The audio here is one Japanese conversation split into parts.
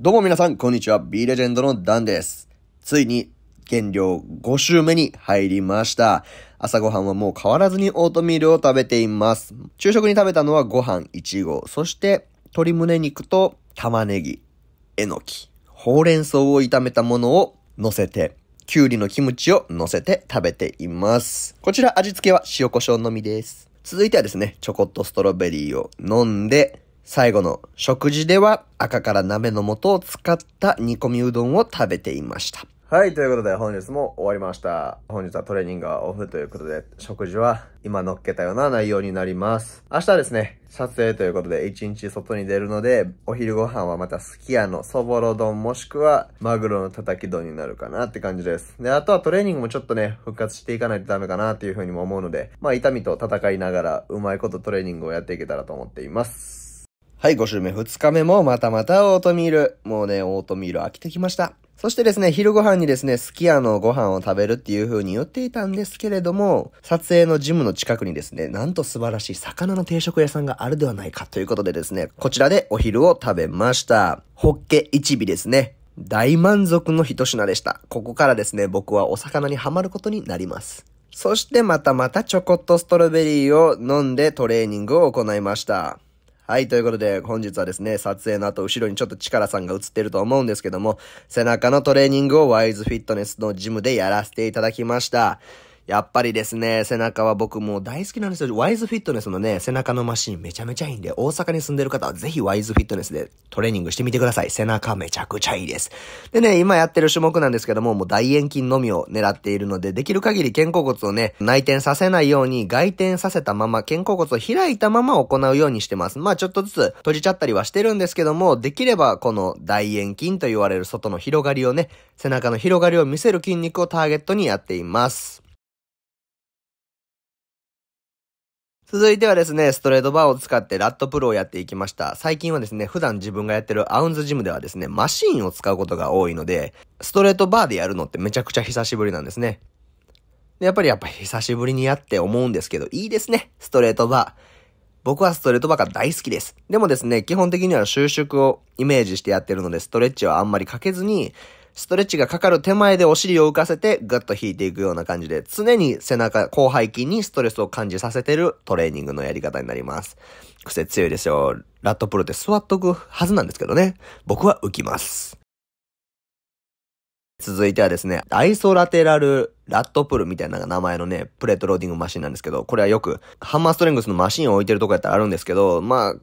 どうも皆さん、こんにちは。B レジェンドのダンです。ついに、減量5週目に入りました。朝ごはんはもう変わらずにオートミールを食べています。昼食に食べたのはご飯1合、そして鶏胸肉と玉ねぎ、えのき、ほうれん草を炒めたものを乗せて、きゅうりのキムチを乗せて食べています。こちら味付けは塩コショウのみです。続いてはですね、ちょこっとストロベリーを飲んで、最後の食事では赤から鍋の素を使った煮込みうどんを食べていました。はい、ということで本日も終わりました。本日はトレーニングはオフということで、食事は今乗っけたような内容になります。明日ですね、撮影ということで一日外に出るので、お昼ご飯はまたすき家のそぼろ丼もしくはマグロのたたき丼になるかなって感じです。で、あとはトレーニングもちょっとね、復活していかないとダメかなっていうふうにも思うので、まあ痛みと戦いながらうまいことトレーニングをやっていけたらと思っています。はい、5週目、2日目もまたまたオートミール。もうね、オートミール飽きてきました。そしてですね、昼ご飯にですね、すき家のご飯を食べるっていう風に言っていたんですけれども、撮影のジムの近くにですね、なんと素晴らしい魚の定食屋さんがあるではないかということでですね、こちらでお昼を食べました。ホッケ一尾ですね。大満足の一品でした。ここからですね、僕はお魚にはまることになります。そしてまたまたちょこっとストロベリーを飲んでトレーニングを行いました。はい、ということで、本日はですね、撮影の後、後ろにちょっと力さんが映ってると思うんですけども、背中のトレーニングをワイズフィットネスのジムでやらせていただきました。やっぱりですね、背中は僕も大好きなんですよ。ワイズフィットネスのね、背中のマシンめちゃめちゃいいんで、大阪に住んでる方はぜひワイズフィットネスでトレーニングしてみてください。背中めちゃくちゃいいです。でね、今やってる種目なんですけども、もう大円筋のみを狙っているので、できる限り肩甲骨をね、内転させないように、外転させたまま、肩甲骨を開いたまま行うようにしてます。まあちょっとずつ閉じちゃったりはしてるんですけども、できればこの大円筋と言われる外の広がりをね、背中の広がりを見せる筋肉をターゲットにやっています。続いてはですね、ストレートバーを使ってラットプロをやっていきました。最近はですね、普段自分がやってるアウンズジムではですね、マシーンを使うことが多いので、ストレートバーでやるのってめちゃくちゃ久しぶりなんですね。でやっぱりやっぱ久しぶりにやって思うんですけど、いいですね、ストレートバー。僕はストレートバーが大好きです。でもですね、基本的には収縮をイメージしてやってるので、ストレッチはあんまりかけずに、ストレッチがかかる手前でお尻を浮かせてガッと引いていくような感じで、常に背中、広背筋にストレスを感じさせてるトレーニングのやり方になります。癖強いですよ。ラットプルって座っとくはずなんですけどね。僕は浮きます。続いてはですね、アイソラテラルラットプルみたいな名前のね、プレートローディングマシンなんですけど、これはよくハンマーストレングスのマシンを置いてるとこやったらあるんですけど、まあ、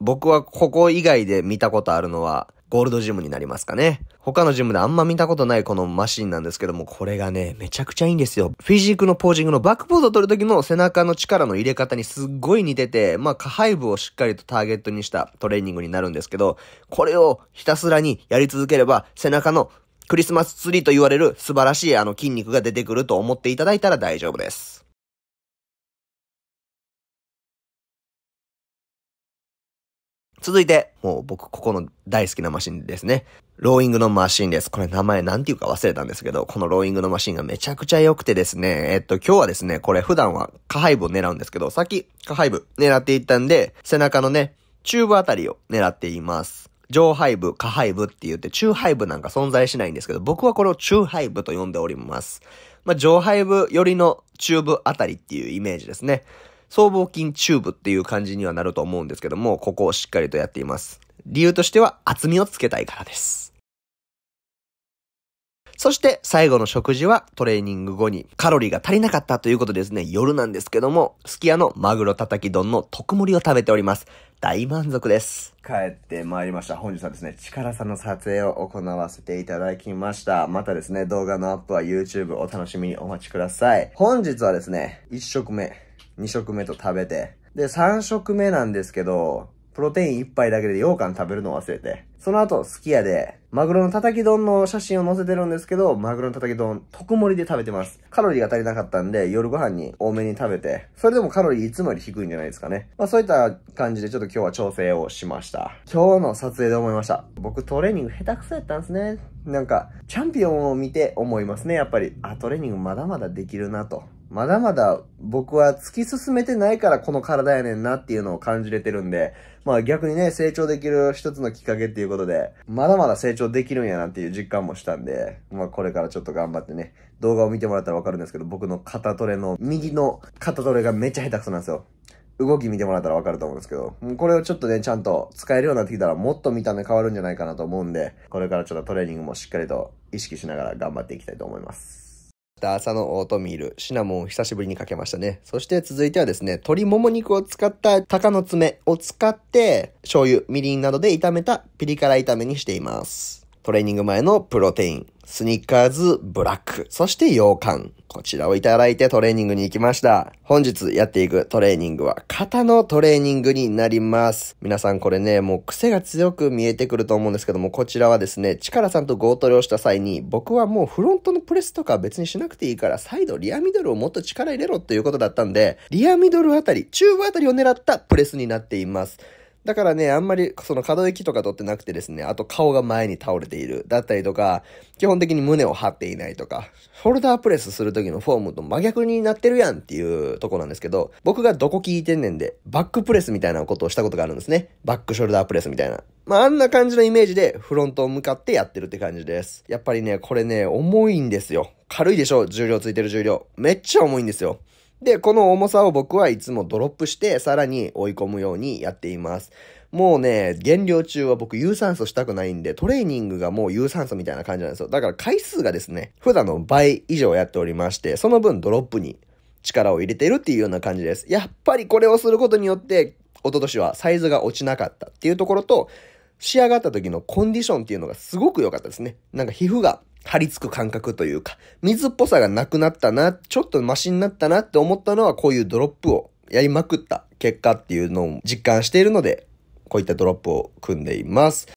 僕はここ以外で見たことあるのは、ゴールドジムになりますかね。他のジムであんま見たことないこのマシンなんですけども、これがね、めちゃくちゃいいんですよ。フィジークのポージングのバックポーズを取る時の背中の力の入れ方にすっごい似てて、まあ、下背部をしっかりとターゲットにしたトレーニングになるんですけど、これをひたすらにやり続ければ、背中のクリスマスツリーと言われる素晴らしいあの筋肉が出てくると思っていただいたら大丈夫です。続いて、もう僕、ここの大好きなマシンですね。ローイングのマシンです。これ名前なんていうか忘れたんですけど、このローイングのマシンがめちゃくちゃ良くてですね、えっと、今日はですね、これ普段は下背部を狙うんですけど、さっき下背部狙っていったんで、背中のね、チューブあたりを狙っています。上背部、下背部って言って、中背部なんか存在しないんですけど、僕はこれを中背部と呼んでおります。まあ、上背部よりのチューブあたりっていうイメージですね。僧帽筋チューブっていう感じにはなると思うんですけども、ここをしっかりとやっています。理由としては厚みをつけたいからです。そして最後の食事はトレーニング後にカロリーが足りなかったということですね。夜なんですけども、すき家のマグロたたき丼の特盛りを食べております。大満足です。帰ってまいりました。本日はですね、力さんの撮影を行わせていただきました。またですね、動画のアップは YouTube お楽しみにお待ちください。本日はですね、1食目、2食目と食べて。で、3食目なんですけど、プロテイン1杯だけで羊羹食べるの忘れて。その後、すき家で、マグロのたたき丼の写真を載せてるんですけど、マグロのたたき丼、特盛りで食べてます。カロリーが足りなかったんで、夜ご飯に多めに食べて、それでもカロリーいつもより低いんじゃないですかね。まあそういった感じでちょっと今日は調整をしました。今日の撮影で思いました。僕トレーニング下手くそやったんですね。なんか、チャンピオンを見て思いますね、やっぱり。あ、トレーニングまだまだできるなと。まだまだ僕は突き進めてないからこの体やねんなっていうのを感じれてるんで、まあ逆にね、成長できる一つのきっかけっていうことで、まだまだ成長できるんやなっていう実感もしたんで、まあこれからちょっと頑張ってね、動画を見てもらったらわかるんですけど、僕の肩トレの、右の肩トレがめっちゃ下手くそなんですよ。動き見てもらったらわかると思うんですけど、これをちょっとね、ちゃんと使えるようになってきたらもっと見た目変わるんじゃないかなと思うんで、これからちょっとトレーニングもしっかりと意識しながら頑張っていきたいと思います。朝のオートミール、シナモンを久しぶりにかけましたね。そして続いてはですね、鶏もも肉を使った鷹の爪を使って、醤油、みりんなどで炒めたピリ辛炒めにしています。トレーニング前のプロテイン、スニッカーズ、ブラック、そして羊羹。こちらをいただいてトレーニングに行きました。本日やっていくトレーニングは肩のトレーニングになります。皆さんこれね、もう癖が強く見えてくると思うんですけども、こちらはですね、チカラさんとゴートレをした際に、僕はもうフロントのプレスとか別にしなくていいから、再度リアミドルをもっと力入れろということだったんで、リアミドルあたり、中部あたりを狙ったプレスになっています。だからね、あんまりその可動域とか取ってなくてですね、あと顔が前に倒れている、だったりとか、基本的に胸を張っていないとか、ホルダープレスする時のフォームと真逆になってるやんっていうとこなんですけど、僕がどこ聞いてんねんで、バックプレスみたいなことをしたことがあるんですね。バックショルダープレスみたいな。まあ、あんな感じのイメージでフロントを向かってやってるって感じです。やっぱりね、これね、重いんですよ。軽いでしょ重量ついてる重量。めっちゃ重いんですよ。で、この重さを僕はいつもドロップして、さらに追い込むようにやっています。もうね、減量中は僕有酸素したくないんで、トレーニングがもう有酸素みたいな感じなんですよ。だから回数がですね、普段の倍以上やっておりまして、その分ドロップに力を入れてるっていうような感じです。やっぱりこれをすることによって、一昨年はサイズが落ちなかったっていうところと、仕上がった時のコンディションっていうのがすごく良かったですね。なんか皮膚が張り付く感覚というか、水っぽさがなくなったな、ちょっとマシになったなって思ったのはこういうドロップをやりまくった結果っていうのを実感しているので、こういったドロップを組んでいます。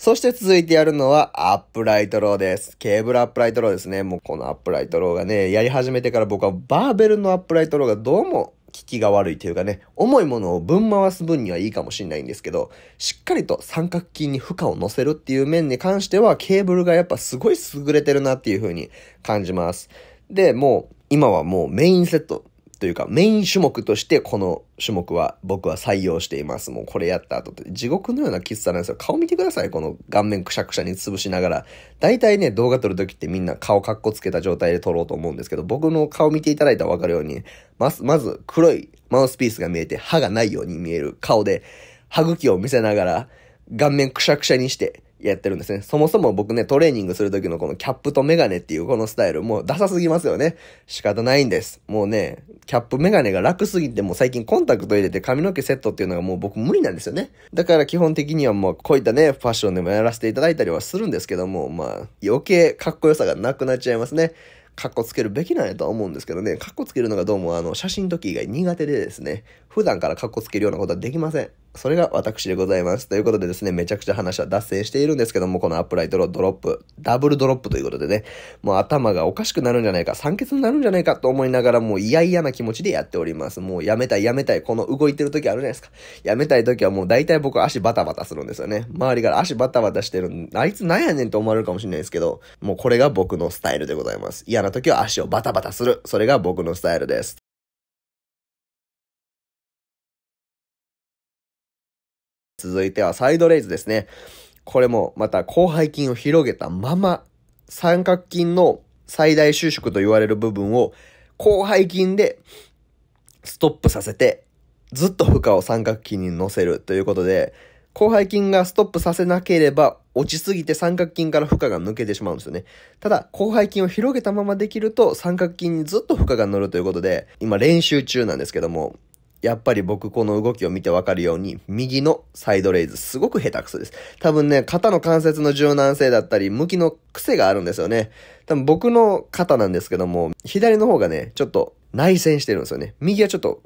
そして続いてやるのはアップライトローです。ケーブルアップライトローですね。もうこのアップライトローがね、やり始めてから僕はバーベルのアップライトローがどうも聞きが悪いというかね、重いものをぶん回す分にはいいかもしれないんですけど、しっかりと三角筋に負荷を乗せるっていう面に関しては、ケーブルがやっぱすごい優れてるなっていう風に感じます。で、もう、今はもうメインセット、というかメイン種目としてこの種目は僕は採用しています。もうこれやった後って地獄のようなキスさなんですよ。顔見てください。この顔面くしゃくしゃに潰しながら。大体ね、動画撮る時ってみんな顔かっこつけた状態で撮ろうと思うんですけど、僕の顔見ていただいたらわかるように、まず、まず黒いマウスピースが見えて歯がないように見える顔で、歯茎を見せながら顔面くしゃくしゃにして、やってるんですね。そもそも僕ね、トレーニングするときのこのキャップとメガネっていうこのスタイル、もうダサすぎますよね。仕方ないんです。もうね、キャップメガネが楽すぎて、もう最近コンタクト入れて髪の毛セットっていうのがもう僕無理なんですよね。だから基本的にはもうこういったね、ファッションでもやらせていただいたりはするんですけども、まあ、余計かっこよさがなくなっちゃいますね。かっこつけるべきなんやとは思うんですけどね、かっこつけるのがどうもあの、写真時以外苦手でですね、普段からかっこつけるようなことはできません。それが私でございます。ということでですね、めちゃくちゃ話は脱線しているんですけども、このアップライトのドロップ、ダブルドロップということでね、もう頭がおかしくなるんじゃないか、酸欠になるんじゃないかと思いながら、もう嫌々な気持ちでやっております。もうやめたいやめたい、この動いてる時あるじゃないですか。やめたい時はもう大体僕足バタバタするんですよね。周りから足バタバタしてるあいつなんやねんと思われるかもしれないですけど、もうこれが僕のスタイルでございます。嫌な時は足をバタバタする。それが僕のスタイルです。続いてはサイドレイズですね。これもまた広背筋を広げたまま、三角筋の最大収縮と言われる部分を広背筋でストップさせて、ずっと負荷を三角筋に乗せるということで、広背筋がストップさせなければ落ちすぎて三角筋から負荷が抜けてしまうんですよね。ただ、広背筋を広げたままできると三角筋にずっと負荷が乗るということで、今練習中なんですけども、やっぱり僕この動きを見てわかるように、右のサイドレイズすごく下手くそです。多分ね、肩の関節の柔軟性だったり、向きの癖があるんですよね。多分僕の肩なんですけども、左の方がね、ちょっと内旋してるんですよね。右はちょっと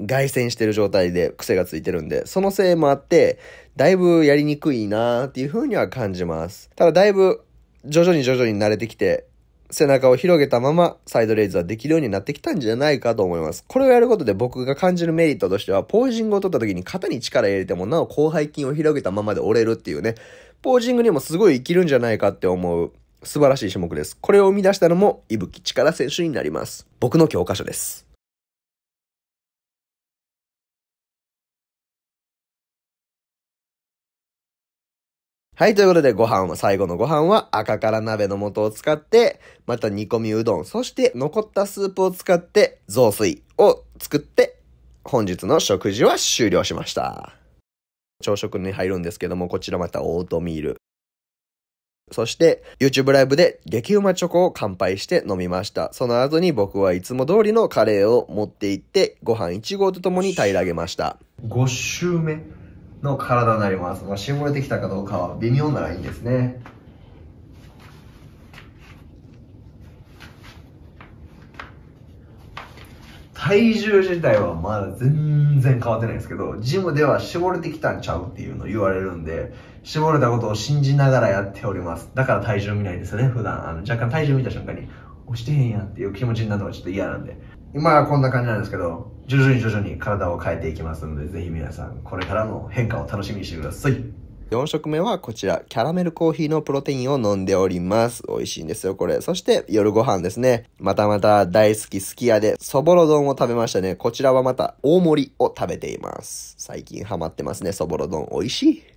外旋してる状態で癖がついてるんで、そのせいもあって、だいぶやりにくいなーっていう風には感じます。ただだいぶ徐々に徐々に慣れてきて、背中を広げたままサイドレイズはできるようになってきたんじゃないかと思います。これをやることで僕が感じるメリットとしては、ポージングを取った時に肩に力入れてもなお広背筋を広げたままで折れるっていうね、ポージングにもすごい生きるんじゃないかって思う素晴らしい種目です。これを生み出したのも、伊吹力選手になります。僕の教科書です。はい、ということでご飯は、最後のご飯は赤から鍋の素を使って、また煮込みうどん、そして残ったスープを使って雑炊を作って、本日の食事は終了しました。朝食に入るんですけども、こちらまたオートミール。そして、YouTube ライブで激うまチョコを乾杯して飲みました。その後に僕はいつも通りのカレーを持って行って、ご飯1合とともに平らげました。5周目の体になります。まあ、絞れてきたかどうかは微妙ないいんですね。体重自体はまだ全然変わってないんですけど、ジムでは絞れてきたんちゃうっていうのを言われるんで、絞れたことを信じながらやっております。だから体重見ないですよね、普段。あの若干体重見た瞬間に、押してへんやんっていう気持ちになるのがちょっと嫌なんで。今はこんな感じなんですけど、徐々に徐々に体を変えていきますので、ぜひ皆さん、これからの変化を楽しみにしてください。4食目はこちら、キャラメルコーヒーのプロテインを飲んでおります。美味しいんですよ、これ。そして夜ご飯ですね。またまた大好きすき家で、そぼろ丼を食べましたね。こちらはまた大盛りを食べています。最近ハマってますね、そぼろ丼。美味しい。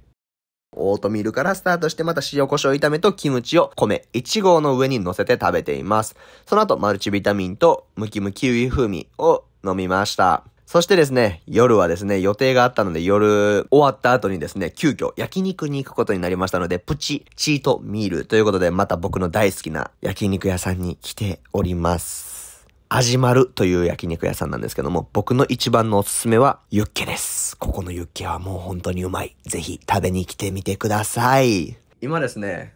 オートミールからスタートしてまた塩コショウ炒めとキムチを米1合の上に乗せて食べています。その後マルチビタミンとムキムキウイ風味を飲みました。そしてですね、夜はですね、予定があったので夜終わった後にですね、急遽焼肉に行くことになりましたので、プチチートミールということでまた僕の大好きな焼肉屋さんに来ております。味丸という焼肉屋さんなんですけども、僕の一番のおすすめはユッケです。ここのユッケはもう本当にうまい。ぜひ食べに来てみてください。今ですね、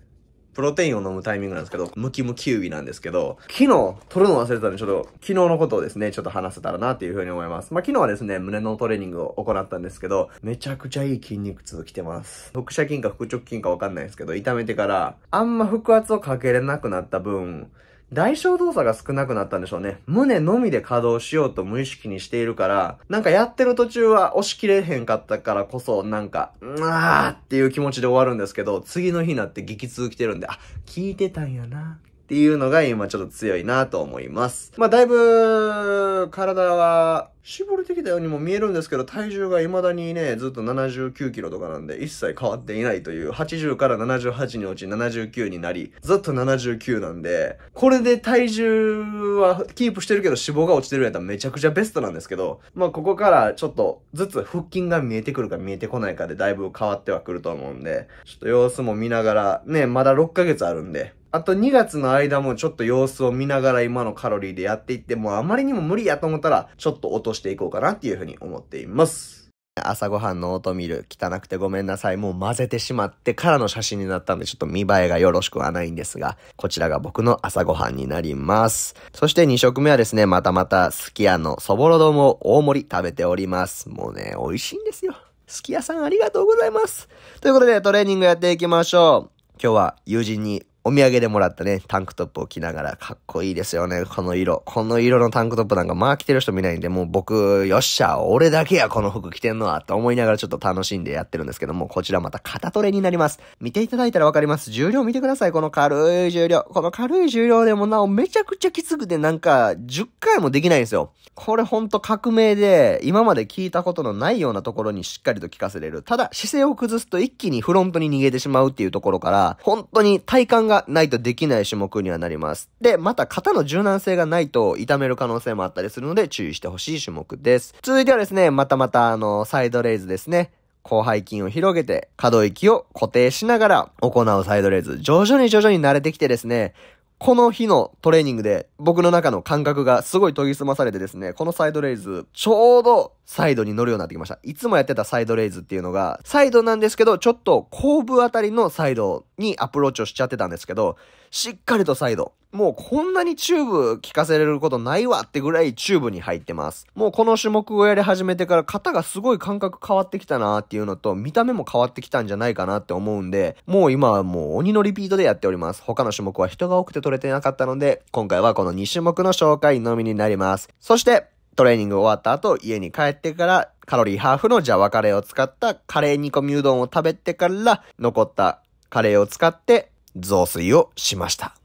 プロテインを飲むタイミングなんですけど、ムキムキウイなんですけど、昨日、取るの忘れたんで、ちょっと、昨日のことをですね、ちょっと話せたらなっていうふうに思います。まあ、昨日はですね、胸のトレーニングを行ったんですけど、めちゃくちゃいい筋肉痛きてます。腹斜筋か腹直筋かわかんないですけど、痛めてから、あんま腹圧をかけれなくなった分、代償動作が少なくなったんでしょうね。胸のみで稼働しようと無意識にしているから、なんかやってる途中は押し切れへんかったからこそ、なんか、うわーっていう気持ちで終わるんですけど、次の日になって激痛来てるんで、あ、聞いてたんやな、っていうのが今ちょっと強いなと思います。まあ、だいぶ、体は、絞れてきたようにも見えるんですけど、体重が未だにね、ずっと79キロとかなんで、一切変わっていないという、80から78に落ち79になり、ずっと79なんで、これで体重はキープしてるけど脂肪が落ちてるやったらめちゃくちゃベストなんですけど、まあここからちょっとずつ腹筋が見えてくるか見えてこないかでだいぶ変わってはくると思うんで、ちょっと様子も見ながら、ね、まだ6ヶ月あるんで、あと2月の間もちょっと様子を見ながら今のカロリーでやっていってもあまりにも無理やと思ったらちょっと落としていこうかなっていうふうに思っています。朝ごはんのオートミール汚くてごめんなさい。もう混ぜてしまってからの写真になったんでちょっと見栄えがよろしくはないんですが、こちらが僕の朝ごはんになります。そして2食目はですね、またまたすき家のそぼろ丼を大盛り食べております。もうね、美味しいんですよ。すき家さんありがとうございます。ということでトレーニングやっていきましょう。今日は友人にお土産でもらったね、タンクトップを着ながら、かっこいいですよね、この色。この色のタンクトップなんか、まあ着てる人見ないんで、もう僕、よっしゃ、俺だけや、この服着てんのは、と思いながらちょっと楽しんでやってるんですけども、こちらまた肩トレになります。見ていただいたらわかります。重量見てください、この軽い重量。この軽い重量でもなお、めちゃくちゃきつくて、なんか、10回もできないんですよ。これほんと革命で、今まで聞いたことのないようなところにしっかりと聞かせれる。ただ、姿勢を崩すと一気にフロントに逃げてしまうっていうところから、本当に体感ががないとできない種目にはなります。で、また肩の柔軟性がないと痛める可能性もあったりするので注意してほしい種目です。続いてはですね、またまたあの、サイドレイズですね。広背筋を広げて、可動域を固定しながら行うサイドレイズ。徐々に徐々に慣れてきてですね、この日のトレーニングで僕の中の感覚がすごい研ぎ澄まされてですね、このサイドレイズ、ちょうどサイドに乗るようになってきました。いつもやってたサイドレイズっていうのが、サイドなんですけど、ちょっと後部あたりのサイドにアプローチをしちゃってたんですけど、しっかりとサイド。もうこんなにチューブ効かせれることないわってぐらいチューブに入ってます。もうこの種目をやり始めてから肩がすごい感覚変わってきたなっていうのと見た目も変わってきたんじゃないかなって思うんで、もう今はもう鬼のリピートでやっております。他の種目は人が多くて取れてなかったので、今回はこの2種目の紹介のみになります。そして、トレーニング終わった後、家に帰ってから、カロリーハーフのジャワカレーを使ったカレー煮込みうどんを食べてから、残ったカレーを使って増水をしました。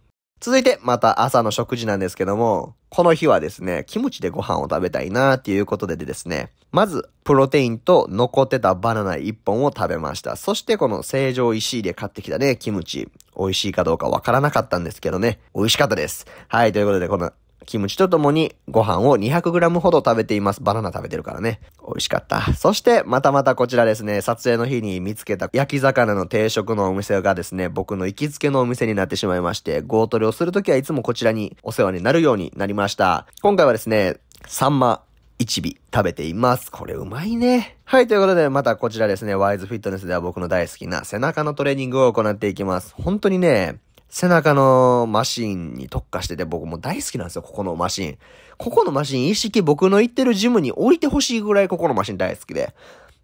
続いて、また朝の食事なんですけども、この日はですね、キムチでご飯を食べたいなっていうことでですね、まず、プロテインと残ってたバナナ1本を食べました。そしてこの成城石井で買ってきたね、キムチ。美味しいかどうかわからなかったんですけどね、美味しかったです。はい、ということで、このキムチと共にご飯を 200g ほど食べています。バナナ食べてるからね。美味しかった。そして、またまたこちらですね、撮影の日に見つけた焼き魚の定食のお店がですね、僕の行きつけのお店になってしまいまして、ゴートレをするときはいつもこちらにお世話になるようになりました。今回はですね、サンマ、一尾食べています。これうまいね。はい、ということで、またこちらですね、ワイズフィットネスでは僕の大好きな背中のトレーニングを行っていきます。本当にね、背中のマシンに特化してて、僕も大好きなんですよ、ここのマシン。ここのマシン、意識僕の行ってるジムに置いてほしいぐらいここのマシン大好きで。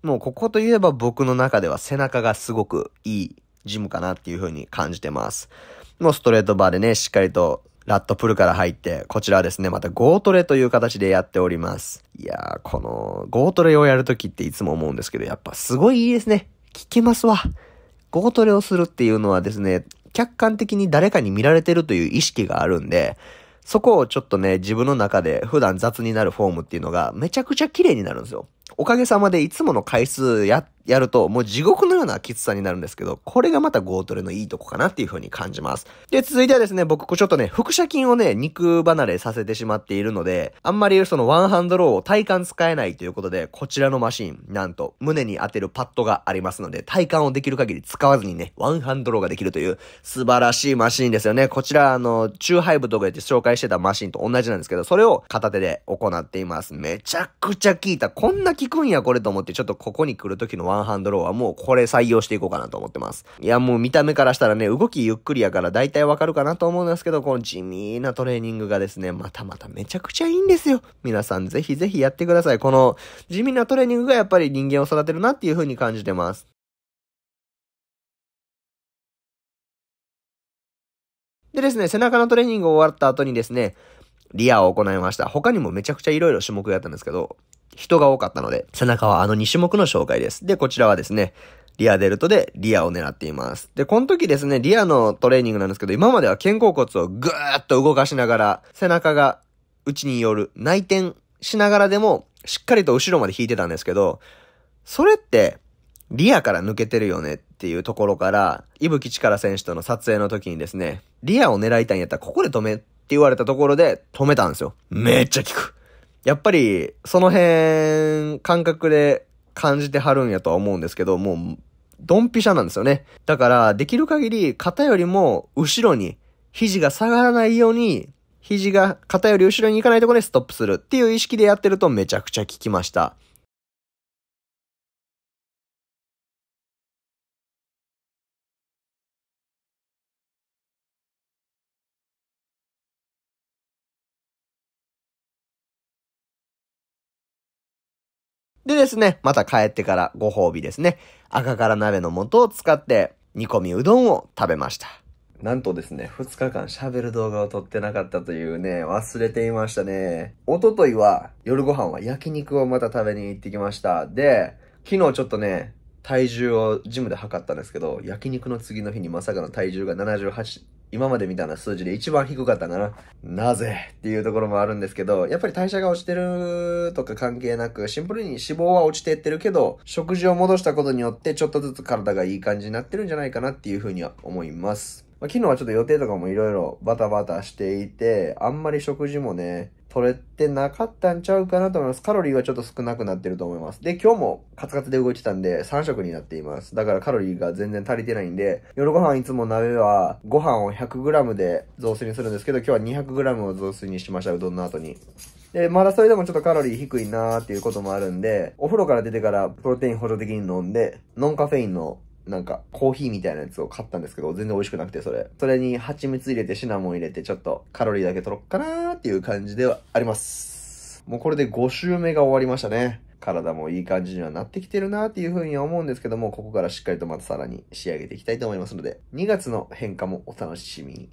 もうここといえば僕の中では背中がすごくいいジムかなっていう風に感じてます。もうストレートバーでね、しっかりとラットプルから入って、こちらはですね、またゴートレという形でやっております。いやー、このゴートレをやるときっていつも思うんですけど、やっぱすごいいいですね。効きますわ。ゴートレをするっていうのはですね、客観的に誰かに見られてるという意識があるんで、そこをちょっとね、自分の中で普段雑になるフォームっていうのがめちゃくちゃ綺麗になるんですよ。おかげさまでいつもの回数や、やると、もう地獄のようなきつさになるんですけど、これがまたゴートレのいいとこかなっていう風に感じます。で、続いてはですね、僕、ちょっとね、腹斜筋をね、肉離れさせてしまっているので、あんまりそのワンハンドローを体幹使えないということで、こちらのマシン、なんと、胸に当てるパッドがありますので、体幹をできる限り使わずにね、ワンハンドローができるという、素晴らしいマシンですよね。こちら、あの、中イ部とかで紹介してたマシンと同じなんですけど、それを片手で行っています。めちゃくちゃ効いた。こんなが効くんやこれと思って、ちょっとここに来る時のワンハンドローはもうこれ採用していこうかなと思ってます。いや、もう見た目からしたらね、動きゆっくりやから大体わかるかなと思うんですけど、この地味なトレーニングがですね、またまためちゃくちゃいいんですよ。皆さんぜひぜひやってください。この地味なトレーニングがやっぱり人間を育てるなっていう風に感じてます。でですね、背中のトレーニング終わった後にですね、リアを行いました。他にもめちゃくちゃ色々種目があったんですけど、人が多かったので、背中はあの2種目の紹介です。で、こちらはですね、リアデルトでリアを狙っています。で、この時ですね、リアのトレーニングなんですけど、今までは肩甲骨をぐーっと動かしながら、背中が内による内転しながらでも、しっかりと後ろまで引いてたんですけど、それって、リアから抜けてるよねっていうところから、伊吹力選手との撮影の時にですね、リアを狙いたいんやったらここで止め言われたところで止めたんですよ。めっちゃ効く。やっぱり、その辺、感覚で感じてはるんやとは思うんですけど、もう、ドンピシャなんですよね。だから、できる限り、肩よりも後ろに、肘が下がらないように、肘が肩より後ろに行かないところでストップするっていう意識でやってるとめちゃくちゃ効きました。でですね、また帰ってからご褒美ですね、赤から鍋の素を使って煮込みうどんを食べました。なんとですね、2日間喋る動画を撮ってなかったというね、忘れていましたね。おとといは、夜ご飯は焼肉をまた食べに行ってきました。で、昨日ちょっとね、体重をジムで測ったんですけど、焼肉の次の日にまさかの体重が78今までみたいな数字で一番低かったんだな。なぜっていうところもあるんですけど、やっぱり代謝が落ちてるとか関係なく、シンプルに脂肪は落ちてってるけど、食事を戻したことによってちょっとずつ体がいい感じになってるんじゃないかなっていうふうには思います。ま昨日はちょっと予定とかもいろいろバタバタしていて、あんまり食事もね、取れてなかったんちゃうかなと思います。カロリーはちょっと少なくなってると思います。で、今日もカツカツで動いてたんで3食になっています。だからカロリーが全然足りてないんで、夜ご飯いつも鍋はご飯を 100g で雑炊にするんですけど、今日は 200g を雑炊にしました、うどんの後に。で、まだそれでもちょっとカロリー低いなーっていうこともあるんで、お風呂から出てからプロテイン補助的に飲んで、ノンカフェインのなんかコーヒーみたいなやつを買ったんですけど、全然美味しくなくて、それ。それに蜂蜜入れてシナモン入れて、ちょっとカロリーだけ取ろっかなーっていう感じではあります。もうこれで5周目が終わりましたね。体もいい感じにはなってきてるなっていうふうには思うんですけども、ここからしっかりとまたさらに仕上げていきたいと思いますので、2月の変化もお楽しみに。